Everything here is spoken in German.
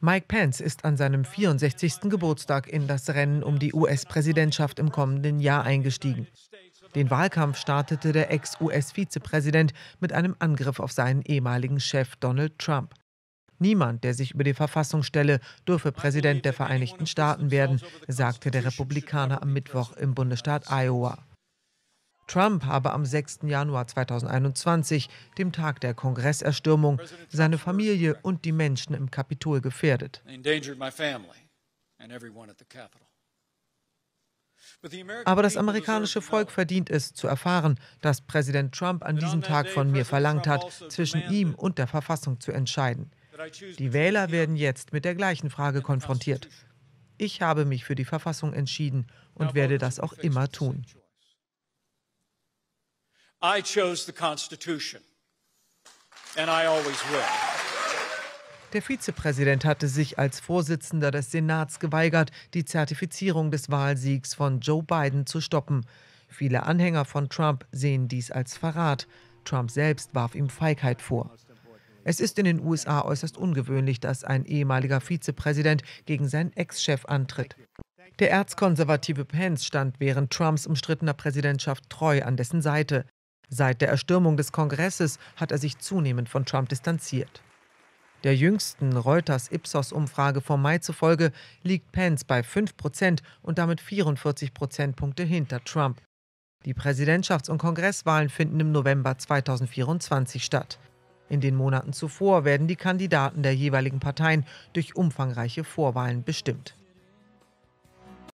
Mike Pence ist an seinem 64. Geburtstag in das Rennen um die US-Präsidentschaft im kommenden Jahr eingestiegen. Den Wahlkampf startete der Ex-US-Vizepräsident mit einem Angriff auf seinen ehemaligen Chef Donald Trump. Niemand, der sich über die Verfassung stelle, dürfe Präsident der Vereinigten Staaten werden, sagte der Republikaner am Mittwoch im Bundesstaat Iowa. Trump habe am 6. Januar 2021, dem Tag der Kongresserstürmung, seine Familie und die Menschen im Kapitol gefährdet. Aber das amerikanische Volk verdient es, zu erfahren, dass Präsident Trump an diesem Tag von mir verlangt hat, also zwischen ihm und der Verfassung zu entscheiden. Die Wähler werden jetzt mit der gleichen Frage konfrontiert. Ich habe mich für die Verfassung entschieden und werde das auch immer tun. I chose the Constitution. And I always will. Der Vizepräsident hatte sich als Vorsitzender des Senats geweigert, die Zertifizierung des Wahlsiegs von Joe Biden zu stoppen. Viele Anhänger von Trump sehen dies als Verrat. Trump selbst warf ihm Feigheit vor. Es ist in den USA äußerst ungewöhnlich, dass ein ehemaliger Vizepräsident gegen seinen Ex-Chef antritt. Der erzkonservative Pence stand während Trumps umstrittener Präsidentschaft treu an dessen Seite. Seit der Erstürmung des Kongresses hat er sich zunehmend von Trump distanziert. Der jüngsten Reuters-Ipsos-Umfrage vom Mai zufolge liegt Pence bei 5 Prozent und damit 44 Prozentpunkte hinter Trump. Die Präsidentschafts- und Kongresswahlen finden im November 2024 statt. In den Monaten zuvor werden die Kandidaten der jeweiligen Parteien durch umfangreiche Vorwahlen bestimmt.